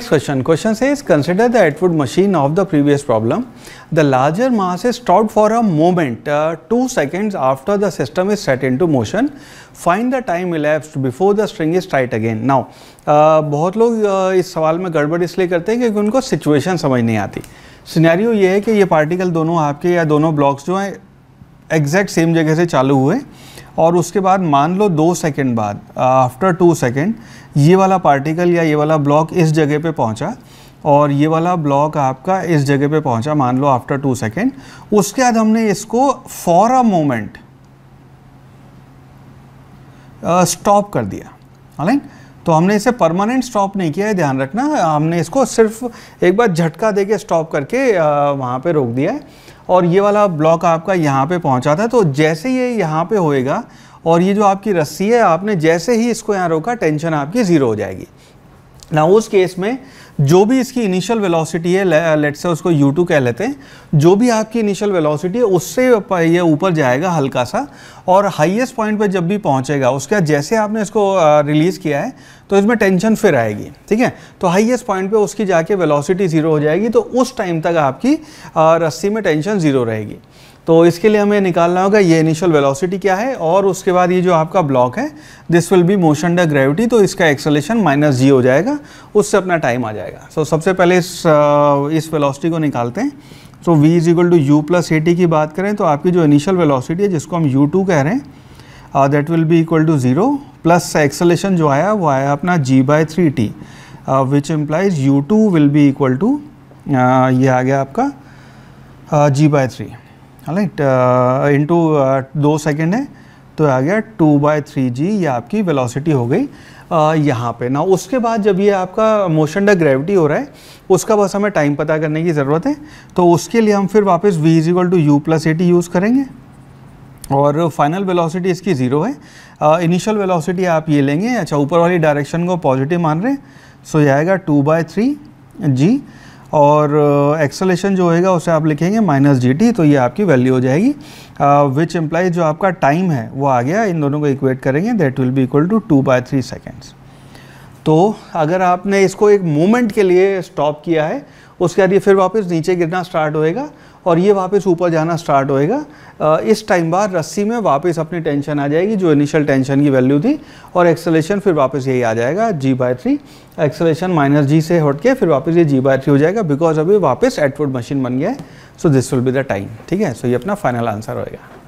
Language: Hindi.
Next question. Question says consider the Atwood machine of the previous problem. The larger mass is stored for a moment uh, 2 seconds after the system is set into motion. Find the time elapsed before the string is tight again. Now uh, बहुत लोग uh, इस सवाल में गड़बड़ इसलिए करते हैं क्योंकि उनको सिचुएशन समझ नहीं आती सिनेरियो ये है कि ये पार्टिकल दोनों आपके या दोनों ब्लॉक्स जो हैं एग्जैक्ट सेम जगह से चालू हुए और उसके बाद मान लो दो सेकेंड बाद आफ्टर टू सेकेंड ये वाला पार्टिकल या ये वाला ब्लॉक इस जगह पे पहुंचा और ये वाला ब्लॉक आपका इस जगह पे पहुंचा मान लो आफ्टर टू सेकेंड उसके बाद हमने इसको फॉर अ मोमेंट स्टॉप कर दिया हालांकि तो हमने इसे परमानेंट स्टॉप नहीं किया है ध्यान रखना हमने इसको सिर्फ एक बार झटका दे के स्टॉप करके वहाँ पे रोक दिया है और ये वाला ब्लॉक आपका यहाँ पे पहुँचा था तो जैसे ये यहाँ पे होएगा और ये जो आपकी रस्सी है आपने जैसे ही इसको यहाँ रोका टेंशन आपकी ज़ीरो हो जाएगी ना उस केस में जो भी इसकी इनिशियल वेलोसिटी है लेट से उसको u2 कह लेते हैं जो भी आपकी इनिशियल वेलोसिटी है उससे ये ऊपर जाएगा हल्का सा और हाईएस्ट पॉइंट पे जब भी पहुंचेगा उसके बाद जैसे आपने इसको रिलीज़ किया है तो इसमें टेंशन फिर आएगी ठीक है तो हाईएस्ट पॉइंट पे उसकी जाके वेलोसिटी ज़ीरो हो जाएगी तो उस टाइम तक आपकी रस्सी में टेंशन ज़ीरो रहेगी तो इसके लिए हमें निकालना होगा ये इनिशियल वेलोसिटी क्या है और उसके बाद ये जो आपका ब्लॉक है this will be motion under gravity तो इसका एक्सलेशन माइनस जी हो जाएगा उससे अपना टाइम आ जाएगा सो so, सबसे पहले इस इस वेलोसिटी को निकालते हैं so V is equal to U plus A T की बात करें तो आपकी जो इनिशियल वेलासिटी है जिसको हम यू टू कह रहे हैं that will be equal to zero plus acceleration जो आया वो आया अपना G by three T which implies U two will be equal to ये आ गया आपका G by three right into uh, uh, दो सेकेंड है तो आ गया टू बाई थ्री जी ये आपकी वेलोसिटी हो गई uh, यहाँ पे ना उसके बाद जब ये आपका मोशन डा ग्रेविटी हो रहा है उसका बस हमें टाइम पता करने की ज़रूरत है तो उसके लिए हम फिर वापस v is equal to U plus A T use करेंगे और फाइनल वेलोसिटी इसकी ज़ीरो है इनिशियल वेलोसिटी आप ये लेंगे अच्छा ऊपर वाली डायरेक्शन को पॉजिटिव मान रहे हैं सो यह ये आएगा टू बाई थ्री जी और एक्सलेशन uh, जो होएगा उसे आप लिखेंगे माइनस जी टी तो ये आपकी वैल्यू हो जाएगी विच uh, एम्प्लाइज जो आपका टाइम है वो आ गया इन दोनों को इक्वेट करेंगे that will be equal to two by three seconds तो अगर आपने इसको एक मोमेंट के लिए स्टॉप किया है उसके बाद ये फिर वापस नीचे गिरना स्टार्ट होएगा और ये वापस ऊपर जाना स्टार्ट होएगा इस टाइम बार रस्सी में वापस अपनी टेंशन आ जाएगी जो इनिशियल टेंशन की वैल्यू थी और एक्सलेशन फिर वापस यही आ जाएगा G by three acceleration minus G से हट के फिर वापस ये जी बाय थ्री हो जाएगा बिकॉज अभी वापस एटवर्ड मशीन बन गया है so this will be the time ठीक है सो ये अपना फाइनल आंसर होएगा